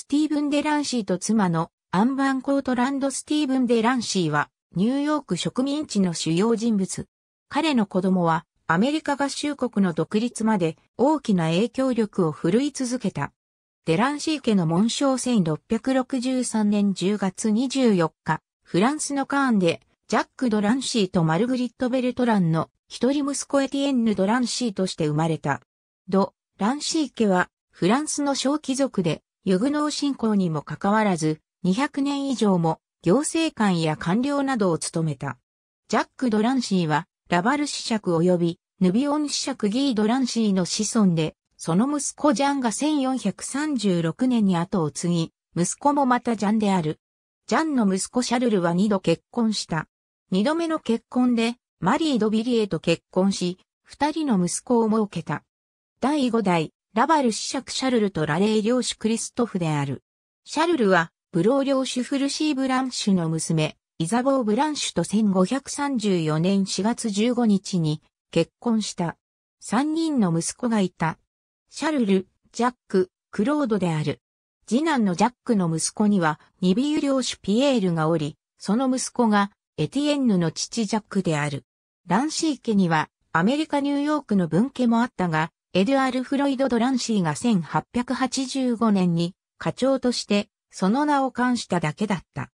スティーブン・デランシーと妻のアンバン・コートランド・スティーブン・デランシーは、ニューヨーク植民地の主要人物。彼の子供は、アメリカ合衆国の独立まで大きな影響力を振るい続けた。デランシー家の紋章1663年10月24日、フランスのカーンで、ジャック・ドランシーとマルグリット・ベルトランの一人息子エティエンヌ・ドランシーとして生まれた。ド・ランシー家は、フランスの小貴族で、ユグノー信仰にもかかわらず、200年以上も行政官や官僚などを務めた。ジャック・ドランシーは、ラバル子爵及びヌビオン子爵ギー・ドランシーの子孫で、その息子ジャンが1436年に後を継ぎ、息子もまたジャンである。ジャンの息子シャルルは二度結婚した。二度目の結婚で、マリー・ド・ビリエと結婚し、二人の息子を設けた。第五代、ラバル子爵シャルルとラレー領主クリストフである。シャルルは、ブロー領主フルシー・ブランシュの娘、イザボー・ブランシュと1534年4月15日に結婚した。三人の息子がいた。シャルル、ジャック、クロードである。次男のジャックの息子には、ニビユ領主ピエールがおり、その息子が、エティエンヌの父ジャックである。ランシー家には、アメリカ・ニューヨークの分家もあったが、エドゥアル・フロイド・ドランシーが1885年に課長としてその名を冠しただけだった。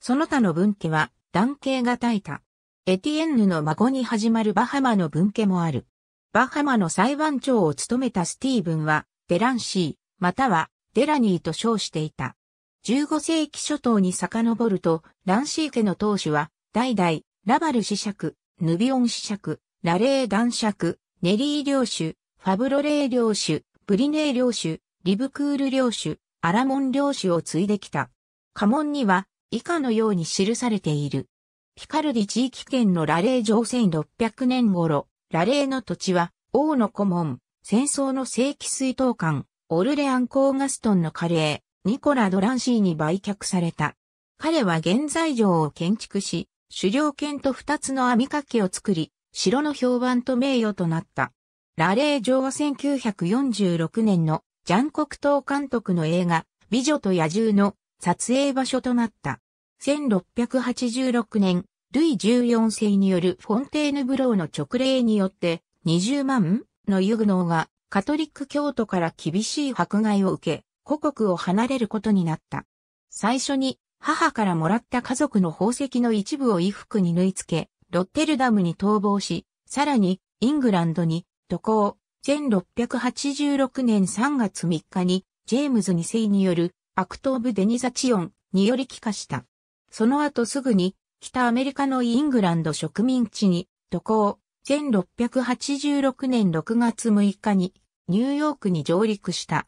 その他の分家は男系が絶えた。エティエンヌの孫に始まるバハマの分家もある。バハマの裁判長を務めたスティーブンはデランシー、またはデラニーと称していた。15世紀初頭に遡ると、ランシー家の当主は、代々、ラバル子爵、ヌビオン子爵、ラレー男爵、ネリー領主、ファブロレー領主、ブリネー領主、リブクール領主、アラモン領主を継いできた。家紋には以下のように記されている。ピカルディ地域圏のラレー城1600年頃、ラレーの土地は王の顧問、戦争の正規水道官、オルレアン・コーガストンのカレー、ニコラ・ドランシーに売却された。彼は現在城を建築し、狩猟犬と二つの網掛けを作り、城の評判と名誉となった。ラレー城は1946年のジャン国ー監督の映画、美女と野獣の撮影場所となった。1686年、ルイ14世によるフォンテーヌブローの直令によって20万のユグノーがカトリック教徒から厳しい迫害を受け、故国を離れることになった。最初に母からもらった家族の宝石の一部を衣服に縫い付け、ロッテルダムに逃亡し、さらにイングランドに渡航、1686年3月3日に、ジェームズ2世による、アクトーブ・デニザチオンにより帰化した。その後すぐに、北アメリカのイングランド植民地に、渡航、1686年6月6日に、ニューヨークに上陸した。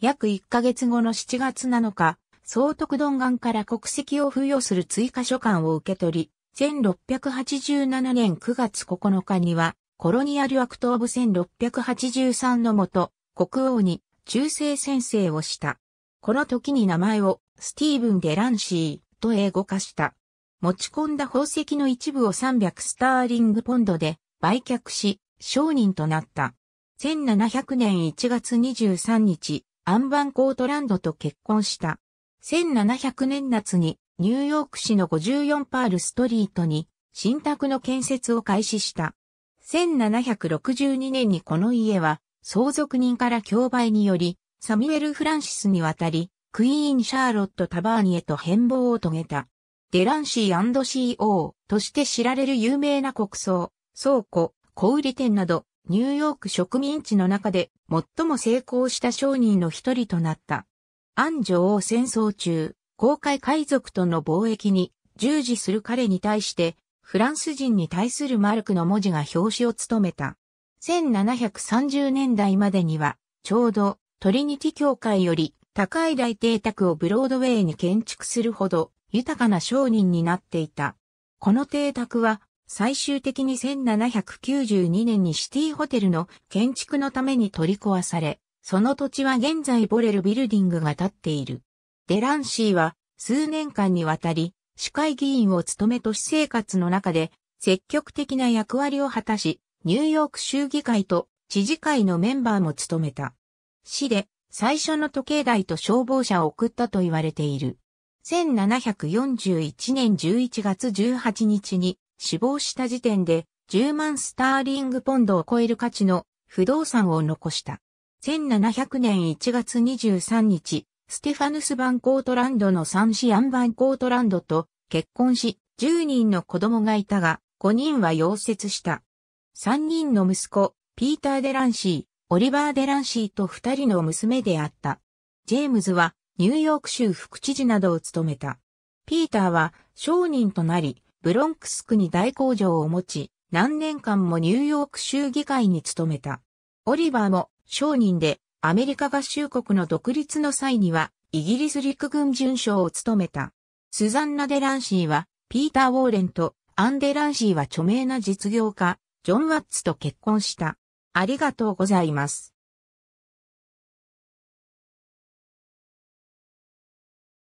約1ヶ月後の7月7日、総督ドンガンから国籍を付与する追加書簡を受け取り、1687年9月9日には、コロニアルアクト・オブ・1683のもと、国王に忠誠宣誓をした。この時に名前をスティーブン・デランシーと英語化した。持ち込んだ宝石の一部を300スターリングポンドで売却し、商人となった。1700年1月23日、アンバン・コートランドと結婚した。1700年夏にニューヨーク市の54パールストリートに新宅の建設を開始した。1762年にこの家は相続人から競売により、サミュエル・フランシスに渡り、クイーン・シャーロット・タバーニへと変貌を遂げた。デランシー &CO として知られる有名な国葬、倉庫、小売店など、ニューヨーク植民地の中で最も成功した商人の一人となった。ア安女王戦争中、公開海賊との貿易に従事する彼に対してフランス人に対するマルクの文字が表紙を務めた。1730年代までには、ちょうどトリニティ教会より高い大邸宅をブロードウェイに建築するほど豊かな商人になっていた。この邸宅は最終的に1792年にシティホテルの建築のために取り壊され、その土地は現在ボレルビルディングが建っている。デランシーは数年間にわたり市会議員を務め都市生活の中で積極的な役割を果たし、ニューヨーク州議会と知事会のメンバーも務めた。市で最初の時計台と消防車を送ったと言われている。1741年11月18日に死亡した時点で10万スターリングポンドを超える価値の不動産を残した。1700年1月23日、ステファヌス・バンコートランドの三子アン・バンコートランドと結婚し、10人の子供がいたが、5人は溶接した。3人の息子、ピーター・デランシー、オリバー・デランシーと2人の娘であった。ジェームズは、ニューヨーク州副知事などを務めた。ピーターは、商人となり、ブロンクス区に大工場を持ち、何年間もニューヨーク州議会に勤めた。オリバーも商人でアメリカ合衆国の独立の際には、イギリス陸軍巡将を務めた。スザンナ・デランシーは、ピーター・ウォーレンとアン・デランシーは著名な実業家、ジョン・ワッツと結婚した。ありがとうございます。